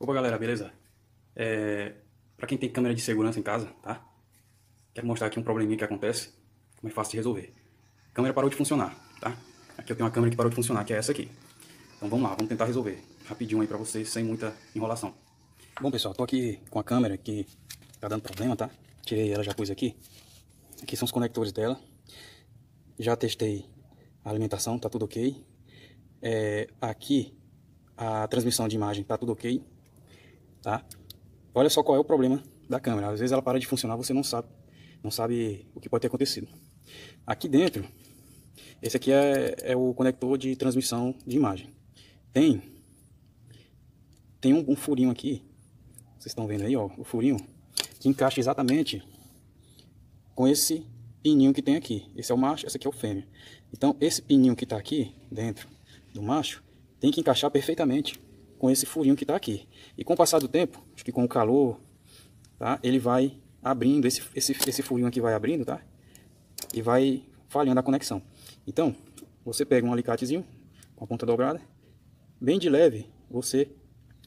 Opa, galera, beleza? É, para quem tem câmera de segurança em casa, tá? Quero mostrar aqui um probleminha que acontece, como é fácil de resolver. A câmera parou de funcionar, tá? Aqui eu tenho uma câmera que parou de funcionar, que é essa aqui. Então vamos lá, vamos tentar resolver. Rapidinho aí pra vocês, sem muita enrolação. Bom, pessoal, tô aqui com a câmera que tá dando problema, tá? Tirei ela, já pus aqui. Aqui são os conectores dela. Já testei a alimentação, tá tudo ok. É, aqui a transmissão de imagem tá tudo ok tá? Olha só qual é o problema da câmera. Às vezes ela para de funcionar, você não sabe, não sabe o que pode ter acontecido. Aqui dentro, esse aqui é, é o conector de transmissão de imagem. Tem, tem um, um furinho aqui, vocês estão vendo aí, ó, o furinho, que encaixa exatamente com esse pininho que tem aqui. Esse é o macho, esse aqui é o fêmea. Então, esse pininho que está aqui dentro do macho tem que encaixar perfeitamente com esse furinho que está aqui. E com o passar do tempo, acho que com o calor, tá? Ele vai abrindo, esse, esse, esse furinho aqui vai abrindo, tá? E vai falhando a conexão. Então, você pega um alicatezinho com a ponta dobrada, bem de leve, você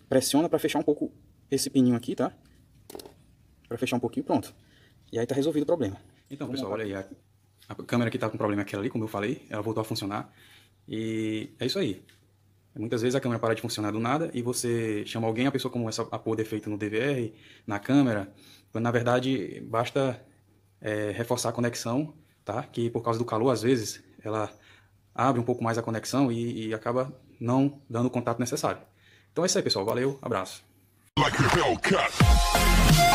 pressiona para fechar um pouco esse pininho aqui, tá? Para fechar um pouquinho, pronto. E aí tá resolvido o problema. Então, Vamos pessoal, olha aí, a, a câmera que tá com problema é aquela ali, como eu falei, ela voltou a funcionar. E é isso aí. Muitas vezes a câmera para de funcionar do nada e você chama alguém, a pessoa começa a pôr defeito no DVR, na câmera, quando na verdade basta é, reforçar a conexão, tá? Que por causa do calor, às vezes, ela abre um pouco mais a conexão e, e acaba não dando o contato necessário. Então é isso aí, pessoal. Valeu, abraço. Like